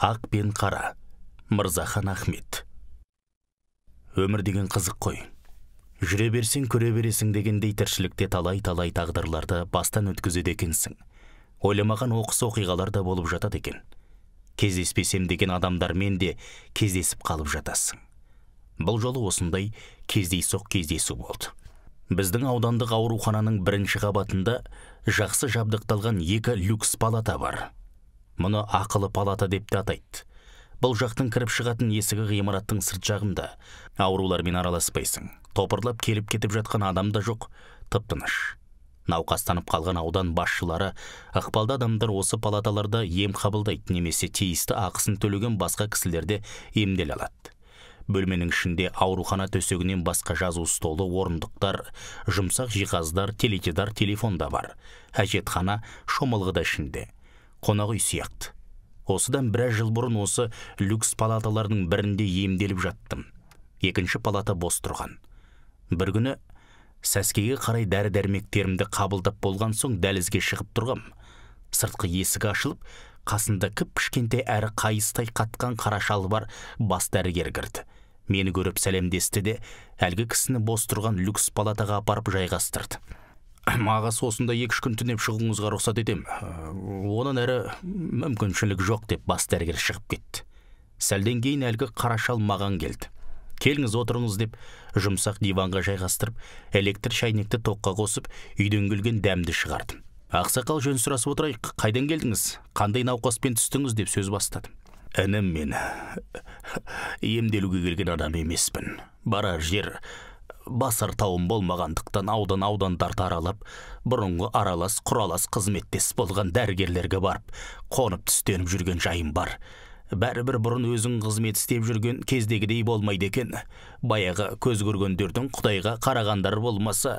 ақ пен қара мырзахан ахмет өмір деген қызық қой жүре берсең көре бересің дегендей тіршілікте талай талай тағдырларды бастан өткізеді екенсің ойламаған оқыс оқиғалар да болып жатады екен кездеспесем деген адамдармен де кездесіп қалып жатасың бұл жолы осындай кездейсоқ кездесу болды біздің аудандық аурухананың бірінші қабатында жақсы жабдықталған екі люкс палата бар мұны ақылы палата деп те атайды бұл жақтың кіріп шығатын есігі ғимараттың сырт жағында аурулармен араласпайсың топырлап келіп кетіп жатқан адам да жоқ тып тыныш науқастанып қалған аудан басшылары ықпалды адамдар осы палаталарда ем қабылдайды немесе тиісті ақысын төлеген басқа кісілерде емделе алады бөлменің ішінде аурухана төсегінен басқа жазу столы орындықтар жұмсақ жиһаздар теледидар телефон да бар әжетхана шомылғы да ішінде қонақ үй сияқты осыдан біраз жыл бұрын осы люкс палаталардың бірінде емделіп жаттым екінші палата бос тұрған бір күні сәскеге қарай дәрі дәрмектерімді қабылдап болған соң дәлізге шығып тұрғам сыртқы есік ашылып қасында кіп кішкентай әрі қайыстай қатқан қара шалы бар бас дәрігер кірді мені көріп сәлемдесті де әлгі кісіні бос тұрған люкс палатаға апарып жайғастырды маған осында екі үш күн түнеп шығуыңызға рұқсат етем. Ә, онан әрі мүмкіншілік жоқ деп бас дәрігер шығып кетті сәлден кейін әлгі қара маған келді келіңіз отырыңыз деп жұмсақ диванға жайғастырып электр шайнекті тоққа қосып үйден келген дәмді шығардым ақсақал жөн сұрасып отырайық қайдан келдіңіз қандай науқаспен түстіңіз деп сөз бастадым інім мен емделуге келген адам емеспін барар жер Басар тауым болмағандықтан аудан аудандар таралып, бұрынғы аралас құралас қызметтес болған дәрігерлерге барып қонып түстеніп жүрген жайым бар бәрібір бұрын өзің қызмет істеп жүрген кездегідей болмайды екен баяғы көз көргендердің құдайға қарағандары болмаса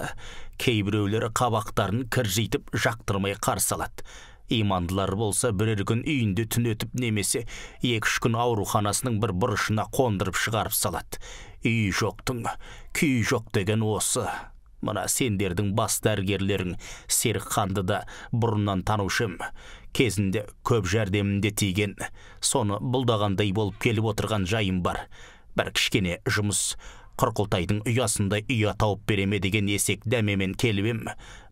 кейбіреулері қабақтарын кіржитіп жақтырмай қарсы алады имандылар болса бірер күн үйінде түнетіп немесе екі үш күн ауруханасының бір бұрышына қондырып шығарып салат. үй жоқтың күй жоқ деген осы мына сендердің бас дәрігерлерің серікханды да бұрыннан танушы кезінде көп жәрдемінде тиген соны бұлдағандай болып келіп отырған жайым бар бір кішкене жұмыс құрқылтайдың ұясында ұя тауып береме деген есек дәмемен келіп ем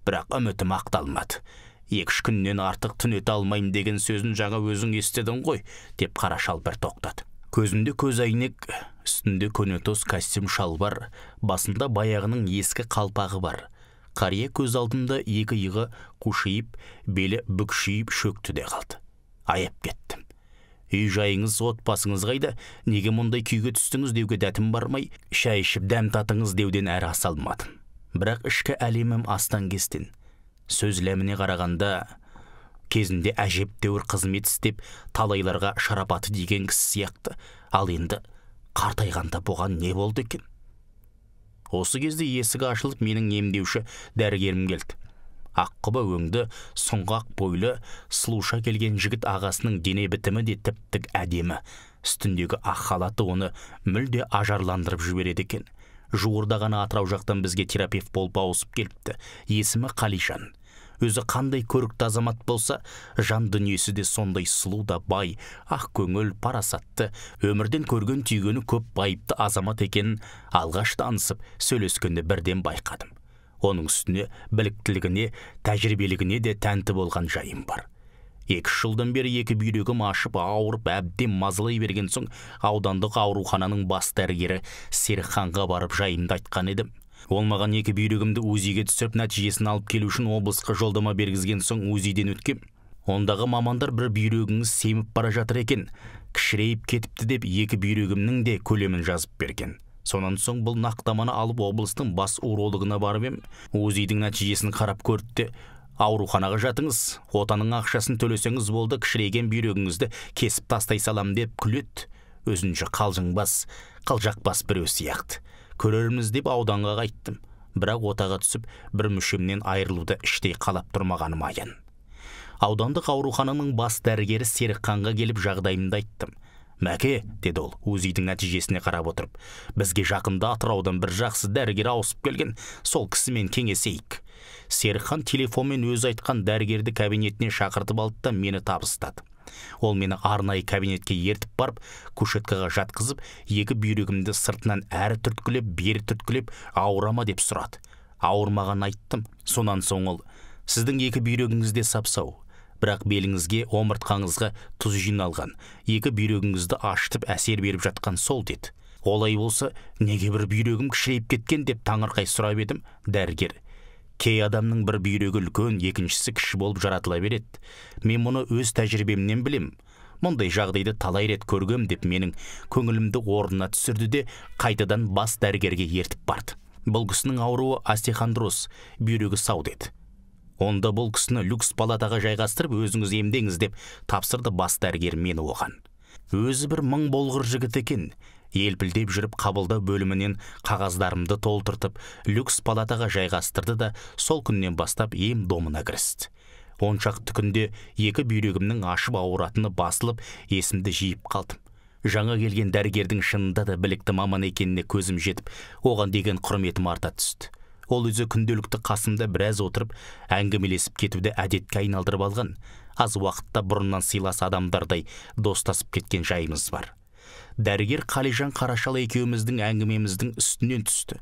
бірақ үмітім ақталмады екі үш күннен артық түн алмаймын деген сөзін жаңа өзің естідің ғой деп қара шал бір тоқтады көзінде көз әйнек үстінде тоз костюм шалбар басында баяғының ескі қалпағы бар қария көз алдында екі иығы қушиып белі бүкшиіп шөкті де қалды аяп кеттім үй жайыңыз отбасыңыз қайда неге мұндай күйге түстіңіз деуге дәтім бармай шай ішіп дәм татыңыз деуден әрі аса алмадым бірақ ішкі әлемім астан кестен сөз ләміне қарағанда кезінде әжептәуір қызмет істеп талайларға шарапаты деген кісі сияқты ал енді қартайғанда бұған не болды екен осы кезде есігі ашылып менің емдеуші дәрігерім келді аққұба өңді сұңғақ бойлы сұлуша келген жігіт ағасының дене бітімі де тіптік әдемі үстіндегі ақ халаты оны мүлде ажарландырып жібереді екен жуырда ғана атырау жақтан бізге терапевт болып ауысып келіпті есімі қалижан өзі қандай көрікті азамат болса жан дүниесі де сондай сұлу да бай ақ көңіл парасатты өмірден көрген түйгені көп байыпты азамат екенін алғаш танысып сөйлескенде бірден байқадым оның үстіне біліктілігіне тәжірибелігіне де тәнті болған жайым бар екі жылдан бері екі бүйрегім ашып ауырып әбден мазалай берген соң аудандық аурухананың бас дәрігері серікханға барып жайымды айтқан едім ол маған екі бүйрегімді узиге түсіріп нәтижесін алып келу үшін облысқа жолдама бергізген соң узиден өткем ондағы мамандар бір бүйрегіңіз семіп бара жатыр екен кішірейіп кетіпті деп екі бүйрегімнің де көлемін жазып берген сонан соң бұл нақтаманы алып облыстың бас урологына барып ем узидің нәтижесін қарап көрді ауруханаға жатыңыз отаның ақшасын төлесеңіз болды кішірейген бүйрегіңізді кесіп тастай салам деп күлет өзінше қалжыңбас бір біреу сияқты көрерміз деп ауданға қайттым бірақ отаға түсіп бір мүшемнен айырылуды іштей қалап тұрмағаным аян аудандық аурухананың бас дәрігері серікханға келіп жағдайымды айттым мәке деді ол өз үйдің нәтижесіне қарап отырып бізге жақында атыраудан бір жақсы дәрігер ауысып келген сол кісімен кеңесейік серікхан телефонмен өзі айтқан дәрігерді кабинетіне шақыртып алды да мені табыстады ол мені арнайы кабинетке ертіп барып кушеткаға жатқызып екі бүйрегімді сыртынан әрі түрткілеп бері түрткілеп ауыра деп сұрады ауырмаған айттым сонан соң ол сіздің екі бүйрегіңіз де сап сау бірақ беліңізге омыртқаңызға тұз жиналған екі бүйрегіңізді ашытып әсер беріп жатқан сол деді олай болса неге бір бүйрегім кішірейіп кеткен деп таңырқай сұрап едім дәрігер кей адамның бір бүйрегі үлкен екіншісі кіші болып жаратыла береді мен мұны өз тәжірибемнен білем. мұндай жағдайды талай рет көргем деп менің көңілімді орнына түсірді де қайтадан бас дәрігерге ертіп барды бұл кісінің ауруы астехандроз бүйрегі сау деді онда бұл кісіні люкс палатаға жайғастырып өзіңіз емдеңіз деп тапсырды бас дәрігер мені оған өзі бір мың болғыр жігіт екен елпілдеп жүріп қабылдау бөлімінен қағаздарымды толтыртып люкс палатаға жайғастырды да сол күннен бастап ем домына кірісті оншақты күнде екі бүйрегімнің ашып ауыратыны басылып есімді жиып қалдым жаңа келген дәрігердің шынында да білікті маман екеніне көзім жетіп оған деген құрметім арта түсті ол өзі күнделікті қасымда біраз отырып әңгімелесіп кетуді әдетке айналдырып алған аз уақытта бұрыннан сыйлас адамдардай достасып кеткен жайымыз бар дәрігер қалижан қарашалы екеуміздің әңгімеміздің үстінен түсті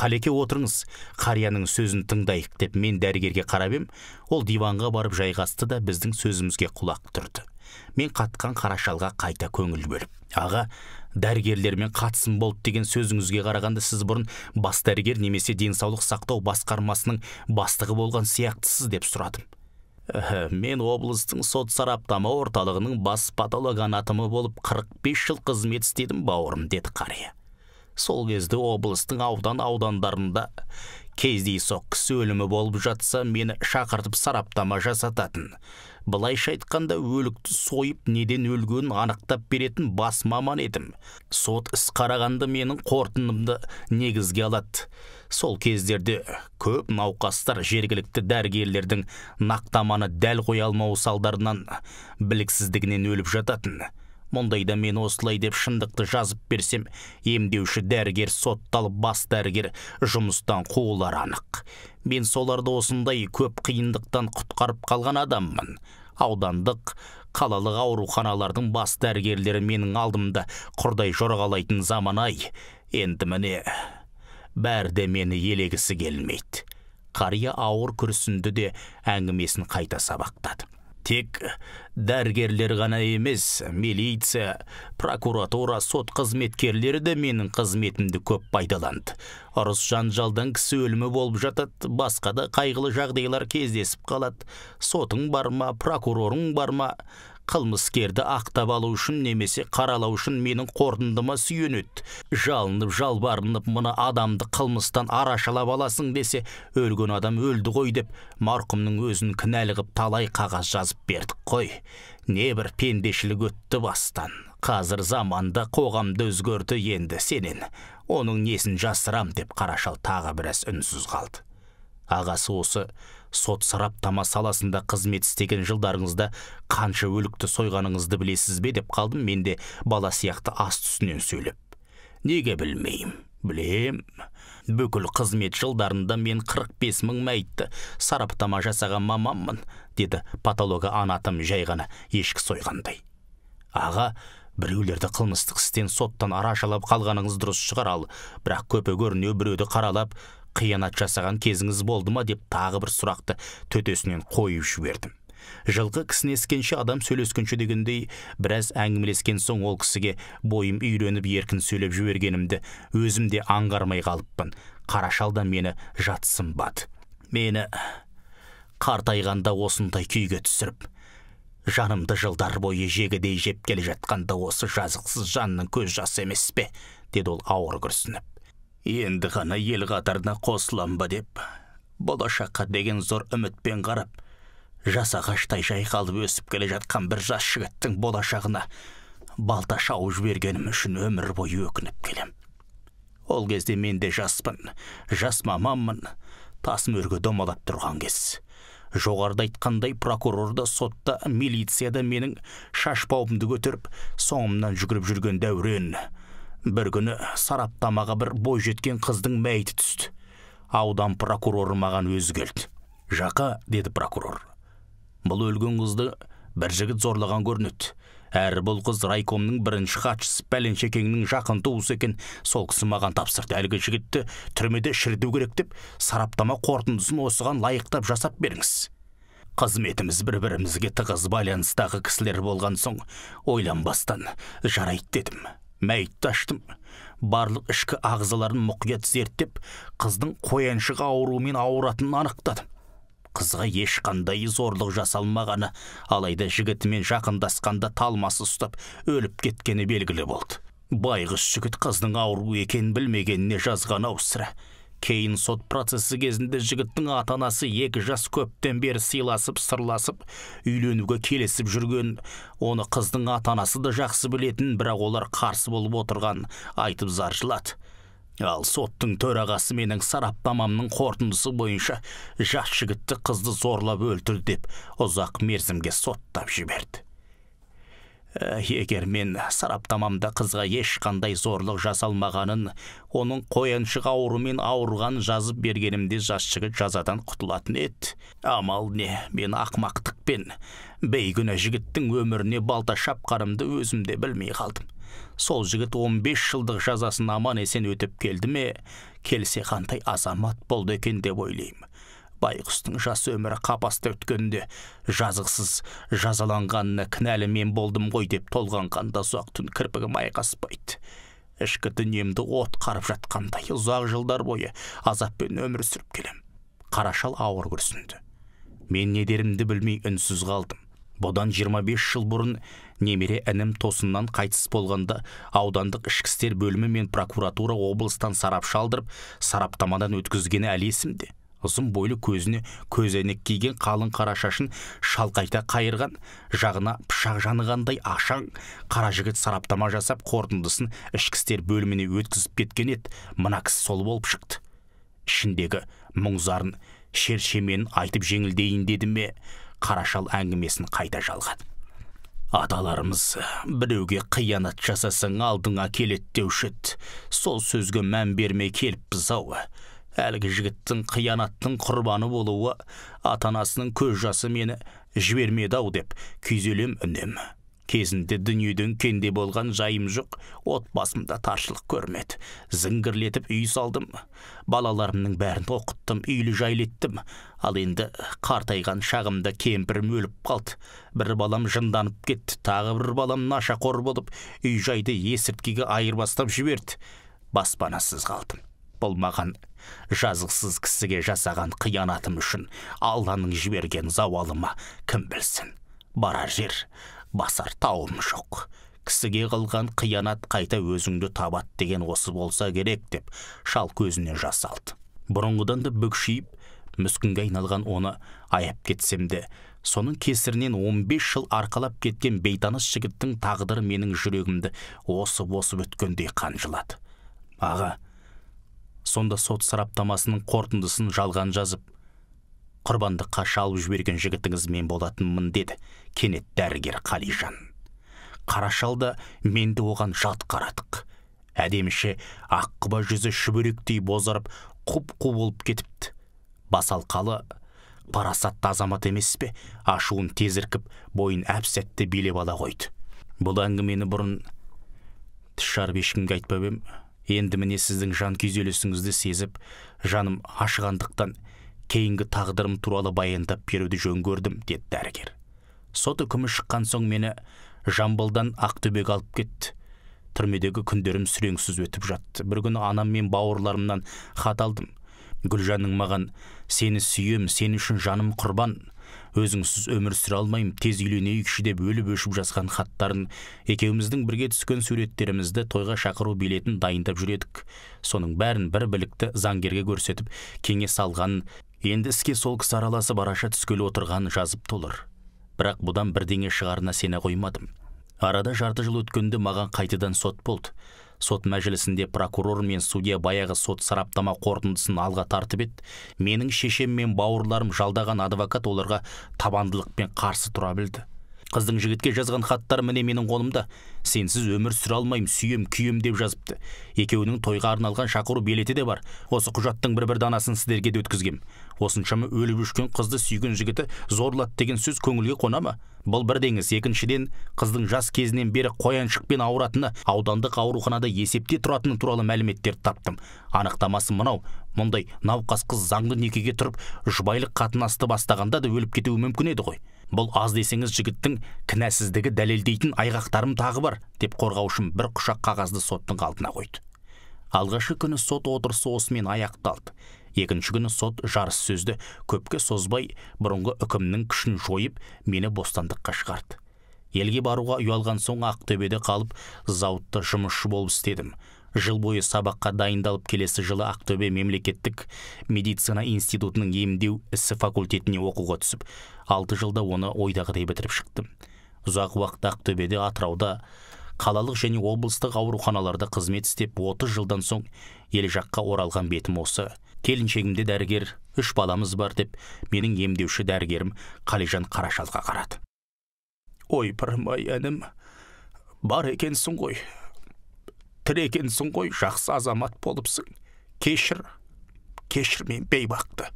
қалеке отырыңыз қарияның сөзін тыңдайық деп мен дәрігерге қарап ем ол диванға барып жайғасты да біздің сөзімізге құлақ түрді мен қатқан қарашалға қайта көңіл бөліп аға дәрігерлермен қатысым болды деген сөзіңізге қарағанда сіз бұрын бас дәрігер немесе денсаулық сақтау басқармасының бастығы болған сияқтысыз деп сұрадым мен облыстың сот сараптама орталығының бас патолог анатомы болып 45 жыл қызмет істедім бауырым деді қария сол кезде облыстың аудан аудандарында кездейсоқ кісі өлімі болып жатса мені шақыртып сараптама жасататын былайша айтқанда өлікті сойып неден өлгенін анықтап беретін бас маман едім сот іс қарағанда менің қорытынымды негізге алады сол кездерде көп науқастар жергілікті дәрігерлердің нақтаманы дәл қоя алмау салдарынан біліксіздігінен өліп жататын мұндайда мен осылай деп шындықты жазып берсем емдеуші дәрігер сотталып бас дәрігер жұмыстан қуылар анық мен соларды осындай көп қиындықтан құтқарып қалған адаммын аудандық қалалық ауруханалардың бас дәрігерлері менің алдымда құрдай жорғалайтын заман ай енді міне бәрі мені елегісі келмейді қария ауыр күрсінді де әңгімесін қайта сабақтады тек дәрігерлер ғана емес милиция прокуратура сот қызметкерлері де менің қызметімді көп пайдаланды ұрыс жанжалдан кісі өлімі болып жатады басқа да қайғылы жағдайлар кездесіп қалады сотың бар ма прокурорың бар ма қылмыскерді ақтап алу үшін немесе қаралау үшін менің қорындыма сүйенеді жалынып жалбарынып мына адамды қылмыстан арашалап аласың десе өлген адам өлді ғой деп марқұмның өзін кінәлі талай қағаз жазып бердік қой небір пендешілік өтті бастан қазір заманда қоғамды өзгерді енді сенен оның несін жасырам деп қарашал тағы біраз үнсіз қалды ағасы осы сот сараптама саласында қызмет істеген жылдарыңызда қанша өлікті сойғаныңызды білесіз бе деп қалдым мен де бала сияқты ас үстінен сөйлеп неге білмеймін білем бүкіл қызмет жылдарында мен 45 мың мәйітті сараптама жасаған маманмын деді патологы анатым жай ғана ешкі сойғандай аға біреулерді қылмыстық істен соттан арашалап қалғаныңыз дұрыс шығар ал бірақ көпе көрінеу біреуді қаралап қиянат жасаған кезіңіз болды ма деп тағы бір сұрақты төтесінен қойып жібердім жылқы кісінескенше адам сөйлескенше дегендей біраз әңгімелескен соң ол кісіге бойым үйреніп еркін сөйлеп жібергенімді өзім де аңғармай қалыппын қара шал да мені жатсынбады мені қартайғанда осындай күйге түсіріп жанымды жылдар бойы жегідей жеп келе жатқанда осы жазықсыз жанның көз жасы емес пе деді ол ауыр күрсініп енді ғана ел қатарына қосылам ба деп болашаққа деген зор үмітпен қарап жас ағаштай жайқалып өсіп келе жатқан бір жас жігіттің болашағына балта шауып жібергенім үшін өмір бойы өкініп келем. ол кезде мен де жаспын жас маманмын тас өрге домалап тұрған кез жоғарыда айтқандай прокурорда сотта милицияда менің шашпауымды көтеріп соңымнан жүгіріп жүрген дәурен бір күні сараптамаға бір бойжеткен қыздың мәйіті түсті аудан прокуроры маған өзі келді жақа деді прокурор бұл өлген қызды бір жігіт зорлаған көрінеді әрі бұл қыз райкомның бірінші хатшысы пәленшекеңнің жақын туысы екен сол кісі маған тапсырды әлгі жігітті түрмеде шірдеу керек деп сараптама қорытындысын осыған лайықтап жасап беріңіз қызметіміз бір бірімізге тығыз байланыстағы кісілер болған соң ойланбастан жарайды дедім мәйітті аштым барлық ішкі ағзаларын мұқият зерттеп қыздың қояншық ауруымен ауыратынын анықтадым қызға ешқандай зорлық жасалмағаны алайда жігітімен жақындасқанда талмасы ұстап өліп кеткені белгілі болды байғыз жігіт қыздың ауру екенін білмегеніне жазған ау сірә кейін сот процесі кезінде жігіттің ата анасы екі жас көптен бері сыйласып сырласып үйленуге келісіп жүрген оны қыздың ата анасы да жақсы білетін бірақ олар қарсы болып отырған айтып зар жылады ал соттың төрағасы менің сараптамамның қорытындысы бойынша жас жігітті қызды зорлап өлтірді деп ұзақ мерзімге соттап жіберді Э, егер мен сараптамамда қызға ешқандай зорлық жасалмағанын оның қояншық аурумен ауырған жазып бергенімде жас жігіт жазадан құтылатын ет, амал не мен ақмақтықпен бейгүнә жігіттің өміріне балта шапқарымды өзім де білмей қалдым сол жігіт 15 жылдық жазасын аман есен өтіп келді ме келсе қандай азамат болды екен деп ойлаймын байқұстың жас өмірі қапасты өткенде жазықсыз жазаланғанына кінәлі мен болдым ғой деп толғанғанда ұзақ түн кірпігім айқаспайды ішкі дүниемді от қарып жатқандай ұзақ жылдар бойы азаппен өмір сүріп келем. қарашал ауыр күрсінді мен не дерімді білмей үнсіз қалдым бұдан 25 жыл бұрын немере інім тосыннан қайтыс болғанда аудандық ішкі істер бөлімі мен прокуратура облыстан сарапшы алдырып сараптамадан өткізгені әлі есімде ұзын бойлы көзіне көзәйнек киген қалың қара шашын шалқайта қайырған жағына пышақ жанығандай ашаң қара жігіт сараптама жасап қорытындысын ішкі істер бөліміне өткізіп кеткен еді мына кісі сол болып шықты ішіндегі мұң зарын шершеменін айтып жеңілдейін деді ме қара әңгімесін қайта жалғады. аталарымыз біреуге қиянат жасасаң алдыңа келет деуші еді сол сөзге мән бермей келіппіз ау әлгі жігіттің қиянаттың құрбаны болуы ата анасының көз жасы мені жібермеді ау деп күйзелем үнемі кезінде дүниеден кенде болған жайым жоқ отбасымда таршылық көрмеді зіңгірлетіп үй салдым балаларымның бәрін оқыттым үйлі жайлеттім. еттім ал енді қартайған шағымда кемпірім өліп қалды бір балам жынданып кетті тағы бір балам нашақор болып үй жайды есірткіге айырбастап жіберді баспанасыз қалдым болмаған жазықсыз кісіге жасаған қиянатым үшін алланың жіберген зауалыма кім білсін барар жер басар тауым жоқ кісіге қылған қиянат қайта өзіңді табат деген осы болса керек деп шал көзіне жас алды бұрынғыдан да бүкшиіп мүскінге айналған оны аяп кетсем де соның кесірінен 15 жыл арқалап кеткен бейтаныс жігіттің тағдыры менің жүрегімді осып осып өткендей қанжылады аға сонда сот сараптамасының қорытындысын жалған жазып құрбандыққа қаша алып жіберген жігітіңіз мен болатынмын деді кенет дәрігер қалижан қара менді оған жат қарадық әдеміше аққұба жүзі шүберектей бозарып құп қу болып кетіпті басалқалы парасатты азамат емес пе ашуын тез іркіп бойын әп сәтте билеп ала қойды бұл әңгімені бұрын тіс жарып ешкімге айтпап енді міне сіздің жан күйзелісіңізді сезіп жаным ашығандықтан кейінгі тағдырым туралы баяндап беруді жөн көрдім деді дәрігер сот үкімі шыққан соң мені жамбылдан ақтөбеге алып кетті түрмедегі күндерім сүреңсіз өтіп жатты бір күні анам мен бауырларымнан хат алдым гүлжанның маған сені сүйем сен үшін жаным құрбан өзіңсіз өмір сүре алмаймын тез үйленейікші деп өліп өшіп жазған хаттарын екеуіміздің бірге түскен суреттерімізді тойға шақыру билетін дайындап жүредік соның бәрін бір білікті заңгерге көрсетіп кеңес алған енді іске сол кісі араласып араша түскелі отырған жазып толыр бірақ бұдан бірдеңе шығарына сене қоймадым арада жарты жыл өткенде маған қайтадан сот болды сот мәжілісінде прокурор мен судья баяғы сот сараптама қорытындысын алға тартып еді менің шешем мен бауырларым жалдаған адвокат оларға табандылықпен қарсы тұра білді қыздың жігітке жазған хаттары міне менің қолымда сенсіз өмір сүре алмаймын сүйем күйем деп жазыпты екеуінің тойға арналған шақыру билеті де бар осы құжаттың бір бір данасын сіздерге де өткізгем осыншама өліп өшкен қызды сүйген жігіті зорлат деген сөз көңілге қона ма бұл бірдеңіз екіншіден қыздың жас кезінен бері қояншықпен ауыратыны аудандық ауруханада есепте тұратыны туралы мәліметтерді таптым анықтамасы мынау мұндай науқас қыз заңды некеге тұрып жұбайлық қатынасты бастағанда да өліп кетуі мүмкін еді ғой бұл аз десеңіз жігіттің кінәсіздігі дәлелдейтін айғақтарым тағы бар деп қорғаушым бір құшақ қағазды соттың алдына қойды алғашқы күні сот отырысы осымен аяқталды екінші күні сот жарыс сөзді көпке созбай бұрынғы үкімнің күшін жойып мені бостандыққа шығарды елге баруға ұялған соң ақтөбеде қалып зауытта жұмысшы болып істедім жыл бойы сабаққа дайындалып келесі жылы ақтөбе мемлекеттік медицина институтының емдеу ісі факультетіне оқуға түсіп алты жылда оны ойдағыдай бітіріп шықтым. ұзақ уақыт ақтөбеде атырауда қалалық және облыстық ауруханаларда қызмет істеп 30 жылдан соң ел жаққа оралған бетім осы келіншегімде дәрігер үш баламыз бар деп менің емдеуші дәрігерім қалижан қарашалға қарады ойпырмай інім бар екенсің ғой тірі екенсің ғой жақсы азамат болыпсың кешір кешір мен бейбақты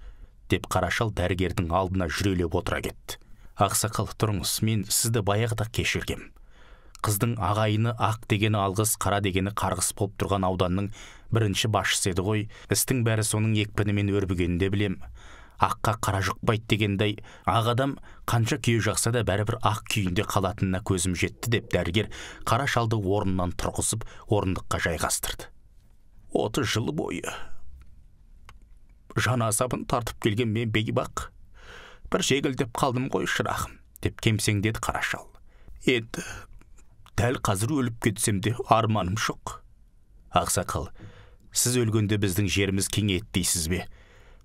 деп қарашал дәрігердің алдына жүрелеп отыра кетті ақсақал тұрыңыз мен сізді баяғыда кешіргем қыздың ағайыны ақ дегені алғыс қара дегені қарғыс болып тұрған ауданның бірінші басшысы еді ғой істің бәрі соның екпінімен өрбігенін де білем аққа қара жұқпайды дегендей ақ адам қанша күйе жақса да бәрібір ақ күйінде қалатынына көзім жетті деп дәрігер қара шалды орнынан тұрғызып орындыққа жайғастырды отыз жыл бойы жан азабын тартып келген мен бейбақ бір жеңілдеп қалдым ғой шырағым деп кемсеңдеді қара шал енді дәл қазір өліп кетсем де арманым жоқ ақсақал сіз өлгенде біздің жеріміз кеңейеді дейсіз бе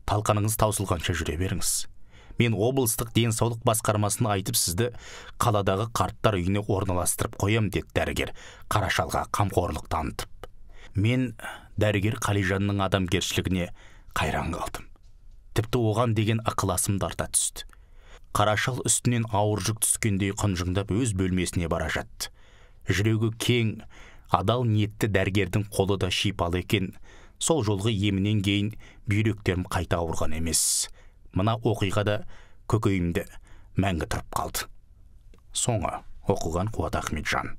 талқаныңыз таусылғанша жүре беріңіз мен облыстық денсаулық басқармасына айтып сізді қаладағы қарттар үйіне орналастырып қоямын деді дәрігер қарашалға қамқорлық танытып мен дәрігер қалижанның адамгершілігіне қайран қалдым тіпті оған деген ықыласым да түсті қарашал үстінен ауыр жүк түскендей құнжыңдап өз бөлмесіне бара жатты жүрегі кең адал ниетті дәрігердің қолы да шипалы екен сол жолғы емінен кейін бүйректерім қайта ауырған емес мына оқиға да көкейімде мәңгі тұрып қалды соңы оқыған қуат ахметжан